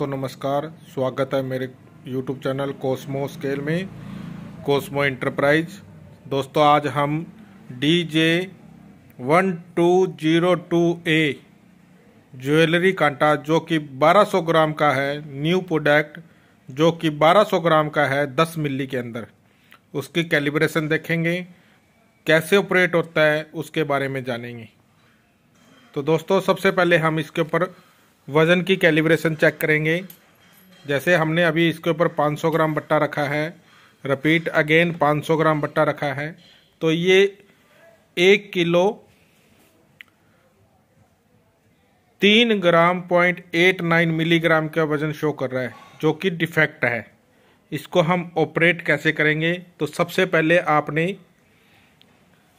दोस्तों नमस्कार स्वागत है मेरे YouTube चैनल कोस्मो स्केल में कोस्मो इंटरप्राइज दोस्तों आज हम D J one two zero two A jewellery कांटा जो कि 1200 ग्राम का है न्यू प्रोडक्ट जो कि 1200 ग्राम का है 10 मिली के अंदर उसकी कैलिब्रेशन देखेंगे कैसे ऑपरेट होता है उसके बारे में जानेंगे तो दोस्तों सबसे पहले हम इसके ऊपर वज़न की कैलिब्रेशन चेक करेंगे जैसे हमने अभी इसके ऊपर 500 ग्राम बट्टा रखा है रिपीट अगेन 500 ग्राम बट्टा रखा है तो ये एक किलो तीन gram point eight nine milligram का वज़न शो कर रहा है जो कि डिफेक्ट है इसको हम ऑपरेट कैसे करेंगे तो सबसे पहले आपने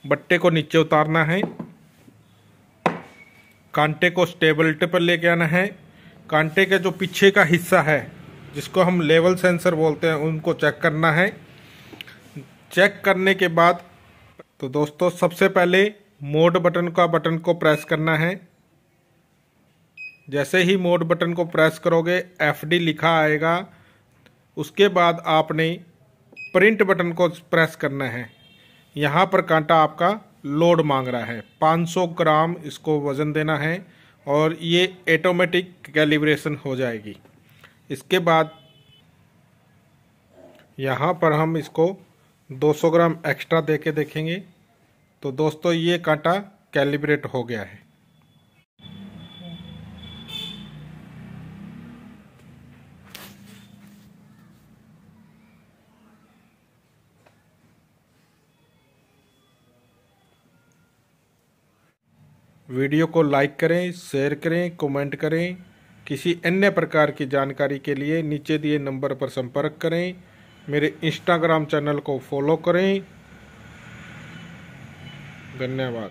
बट्टे को नीचे उतारना है कांटे को स्टेबिलिटी पर लेके आना है कांटे के जो पीछे का हिस्सा है जिसको हम लेवल सेंसर बोलते हैं उनको चेक करना है चेक करने के बाद तो दोस्तों सबसे पहले मोड बटन का बटन को प्रेस करना है जैसे ही मोड बटन को प्रेस करोगे एफ लिखा आएगा उसके बाद आपने प्रिंट बटन को प्रेस करना है यहाँ पर कांटा आपका लोड मांग रहा है 500 ग्राम इसको वज़न देना है और ये ऑटोमेटिक कैलिब्रेशन हो जाएगी इसके बाद यहाँ पर हम इसको 200 ग्राम एक्स्ट्रा दे के देखेंगे तो दोस्तों ये कांटा कैलिब्रेट हो गया है वीडियो को लाइक करें शेयर करें कमेंट करें किसी अन्य प्रकार की जानकारी के लिए नीचे दिए नंबर पर संपर्क करें मेरे इंस्टाग्राम चैनल को फॉलो करें धन्यवाद